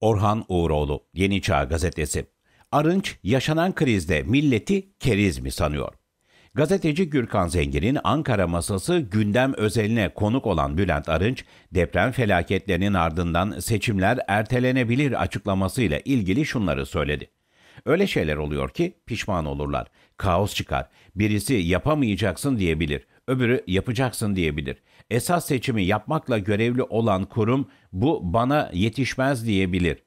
Orhan Uğuroğlu, Yeni Çağ Gazetesi. Arınç, yaşanan krizde milleti keriz mi sanıyor? Gazeteci Gürkan Zengin'in Ankara masası gündem özeline konuk olan Bülent Arınç, deprem felaketlerinin ardından seçimler ertelenebilir açıklamasıyla ilgili şunları söyledi. Öyle şeyler oluyor ki pişman olurlar. Kaos çıkar. Birisi yapamayacaksın diyebilir. Öbürü yapacaksın diyebilir esas seçimi yapmakla görevli olan kurum bu bana yetişmez diyebilir.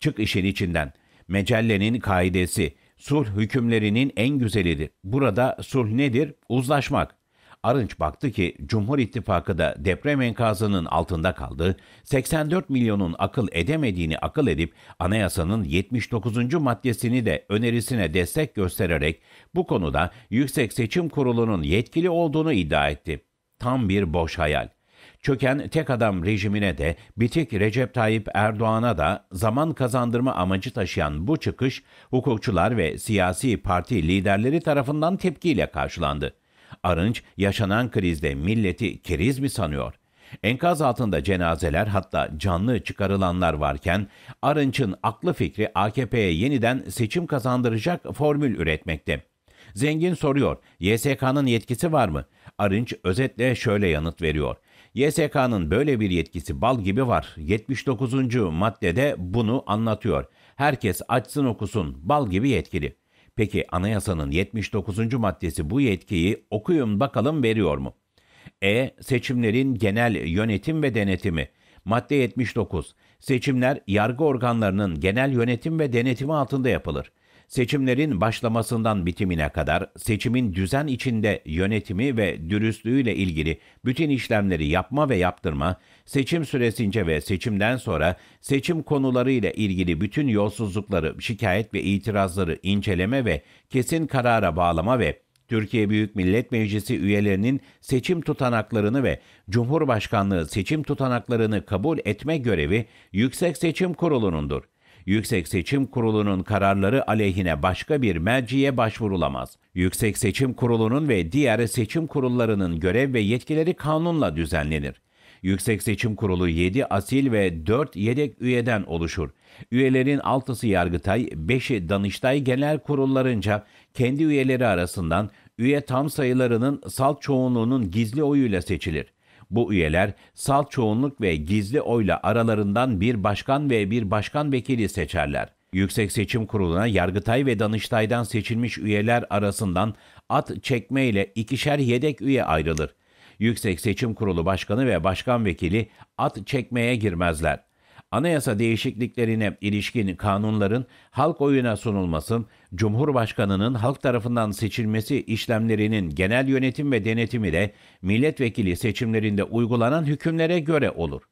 Çık işin içinden. Mecellenin kaidesi, sulh hükümlerinin en güzelidir. Burada sulh nedir? Uzlaşmak. Arınç baktı ki Cumhur İttifakı da deprem enkazının altında kaldı, 84 milyonun akıl edemediğini akıl edip anayasanın 79. maddesini de önerisine destek göstererek bu konuda Yüksek Seçim Kurulu'nun yetkili olduğunu iddia etti tam bir boş hayal. Çöken tek adam rejimine de bitik Recep Tayyip Erdoğan'a da zaman kazandırma amacı taşıyan bu çıkış hukukçular ve siyasi parti liderleri tarafından tepkiyle karşılandı. Arınç yaşanan krizde milleti keriz mi sanıyor? Enkaz altında cenazeler hatta canlı çıkarılanlar varken Arınç'ın aklı fikri AKP'ye yeniden seçim kazandıracak formül üretmekte. Zengin soruyor, YSK'nın yetkisi var mı? Arınç özetle şöyle yanıt veriyor. YSK'nın böyle bir yetkisi bal gibi var. 79. maddede bunu anlatıyor. Herkes açsın okusun bal gibi yetkili. Peki anayasanın 79. maddesi bu yetkiyi okuyun bakalım veriyor mu? E. Seçimlerin genel yönetim ve denetimi. Madde 79. Seçimler yargı organlarının genel yönetim ve denetimi altında yapılır. Seçimlerin başlamasından bitimine kadar seçimin düzen içinde yönetimi ve dürüstlüğüyle ilgili bütün işlemleri yapma ve yaptırma, seçim süresince ve seçimden sonra seçim konularıyla ilgili bütün yolsuzlukları, şikayet ve itirazları inceleme ve kesin karara bağlama ve Türkiye Büyük Millet Meclisi üyelerinin seçim tutanaklarını ve Cumhurbaşkanlığı seçim tutanaklarını kabul etme görevi Yüksek Seçim Kurulu'nundur. Yüksek Seçim Kurulu'nun kararları aleyhine başka bir merciye başvurulamaz. Yüksek Seçim Kurulu'nun ve diğer seçim kurullarının görev ve yetkileri kanunla düzenlenir. Yüksek Seçim Kurulu 7 asil ve 4 yedek üyeden oluşur. Üyelerin 6'sı Yargıtay, 5'i Danıştay Genel Kurullarınca kendi üyeleri arasından üye tam sayılarının salt çoğunluğunun gizli oyuyla seçilir. Bu üyeler salt çoğunluk ve gizli oyla aralarından bir başkan ve bir başkan vekili seçerler. Yüksek Seçim Kurulu'na Yargıtay ve Danıştay'dan seçilmiş üyeler arasından at çekme ile ikişer yedek üye ayrılır. Yüksek Seçim Kurulu Başkanı ve Başkan Vekili at çekmeye girmezler anayasa değişikliklerine ilişkin kanunların halk oyuna sunulması, Cumhurbaşkanının halk tarafından seçilmesi işlemlerinin genel yönetim ve denetimi de milletvekili seçimlerinde uygulanan hükümlere göre olur.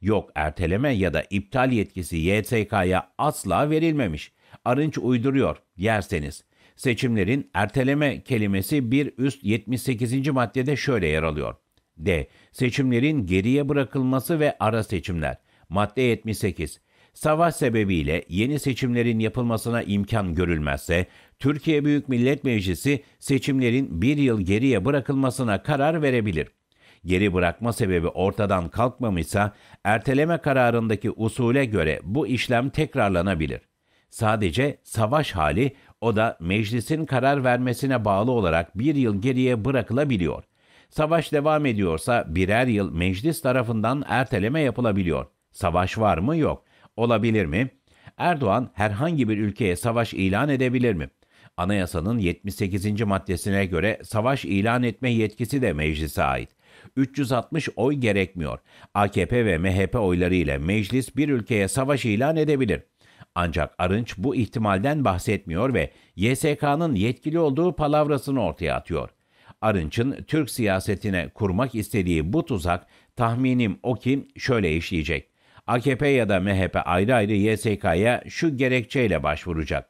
Yok erteleme ya da iptal yetkisi YSK'ya asla verilmemiş. Arınç uyduruyor yerseniz. Seçimlerin erteleme kelimesi bir üst 78. maddede şöyle yer alıyor. D. Seçimlerin geriye bırakılması ve ara seçimler. Madde 78. Savaş sebebiyle yeni seçimlerin yapılmasına imkan görülmezse, Türkiye Büyük Millet Meclisi seçimlerin bir yıl geriye bırakılmasına karar verebilir. Geri bırakma sebebi ortadan kalkmamışsa, erteleme kararındaki usule göre bu işlem tekrarlanabilir. Sadece savaş hali, o da meclisin karar vermesine bağlı olarak bir yıl geriye bırakılabiliyor. Savaş devam ediyorsa birer yıl meclis tarafından erteleme yapılabiliyor. Savaş var mı? Yok. Olabilir mi? Erdoğan herhangi bir ülkeye savaş ilan edebilir mi? Anayasanın 78. maddesine göre savaş ilan etme yetkisi de meclise ait. 360 oy gerekmiyor. AKP ve MHP oyları ile meclis bir ülkeye savaş ilan edebilir. Ancak Arınç bu ihtimalden bahsetmiyor ve YSK'nın yetkili olduğu palavrasını ortaya atıyor. Arınç'ın Türk siyasetine kurmak istediği bu tuzak tahminim o ki şöyle işleyecek. AKP ya da MHP ayrı ayrı YSK'ya şu gerekçeyle başvuracak.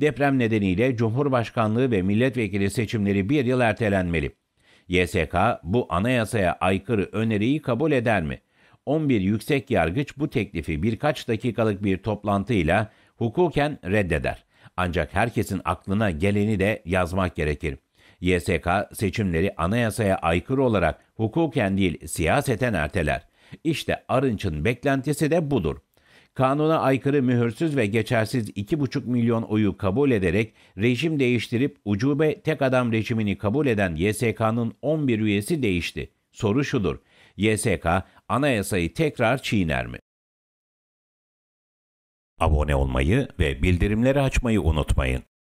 Deprem nedeniyle Cumhurbaşkanlığı ve milletvekili seçimleri bir yıl ertelenmeli. YSK bu anayasaya aykırı öneriyi kabul eder mi? 11 yüksek yargıç bu teklifi birkaç dakikalık bir toplantıyla hukuken reddeder. Ancak herkesin aklına geleni de yazmak gerekir. YSK seçimleri anayasaya aykırı olarak hukuken değil siyaseten erteler. İşte Arınç'ın beklentisi de budur. Kanuna aykırı mühürsüz ve geçersiz 2,5 milyon oyu kabul ederek rejim değiştirip ucube tek adam rejimini kabul eden YSK'nın 11 üyesi değişti. Soru şudur. YSK anayasayı tekrar çiğner mi? Abone olmayı ve bildirimleri açmayı unutmayın.